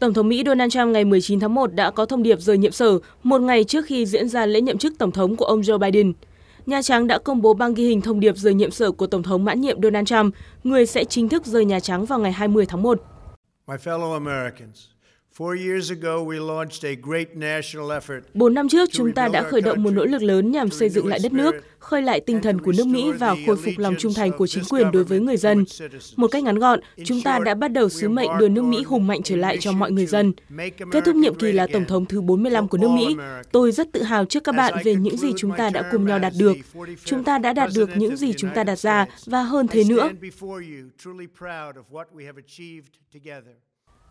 Tổng thống Mỹ Donald Trump ngày 19 tháng 1 đã có thông điệp rời nhiệm sở một ngày trước khi diễn ra lễ nhậm chức tổng thống của ông Joe Biden. Nhà Trắng đã công bố băng ghi hình thông điệp rời nhiệm sở của Tổng thống mãn nhiệm Donald Trump, người sẽ chính thức rời Nhà Trắng vào ngày 20 tháng 1. My fellow Americans, Bốn năm trước, chúng ta đã khởi động một nỗ lực lớn nhằm xây dựng lại đất nước, khơi lại tinh thần của nước Mỹ và khôi phục lòng trung thành của chính quyền đối với người dân. Một cách ngắn gọn, chúng ta đã bắt đầu sứ mệnh đưa nước Mỹ hùng mạnh trở lại cho mọi người dân. Kết thúc nhiệm kỳ là Tổng thống thứ 45 của nước Mỹ. Tôi rất tự hào trước các bạn về những gì chúng ta đã cùng nhau đạt được. Chúng ta đã đạt được những gì chúng ta đặt ra và hơn thế nữa.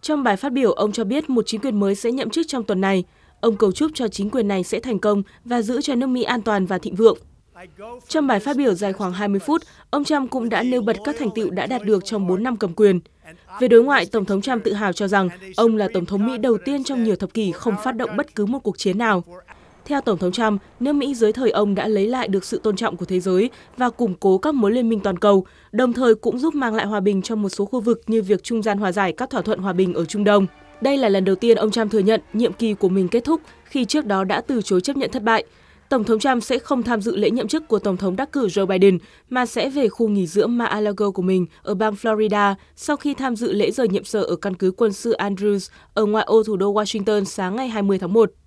Trong bài phát biểu, ông cho biết một chính quyền mới sẽ nhậm chức trong tuần này. Ông cầu chúc cho chính quyền này sẽ thành công và giữ cho nước Mỹ an toàn và thịnh vượng. Trong bài phát biểu dài khoảng 20 phút, ông Trump cũng đã nêu bật các thành tựu đã đạt được trong 4 năm cầm quyền. Về đối ngoại, Tổng thống Trump tự hào cho rằng ông là Tổng thống Mỹ đầu tiên trong nhiều thập kỷ không phát động bất cứ một cuộc chiến nào. Theo Tổng thống Trump, nước Mỹ dưới thời ông đã lấy lại được sự tôn trọng của thế giới và củng cố các mối liên minh toàn cầu, đồng thời cũng giúp mang lại hòa bình trong một số khu vực như việc trung gian hòa giải các thỏa thuận hòa bình ở Trung Đông. Đây là lần đầu tiên ông Trump thừa nhận nhiệm kỳ của mình kết thúc khi trước đó đã từ chối chấp nhận thất bại. Tổng thống Trump sẽ không tham dự lễ nhậm chức của Tổng thống đắc cử Joe Biden mà sẽ về khu nghỉ dưỡng Mar-a-Lago của mình ở bang Florida sau khi tham dự lễ rời nhiệm sở ở căn cứ quân sự Andrews ở ngoại ô thủ đô Washington sáng ngày 20 tháng 1.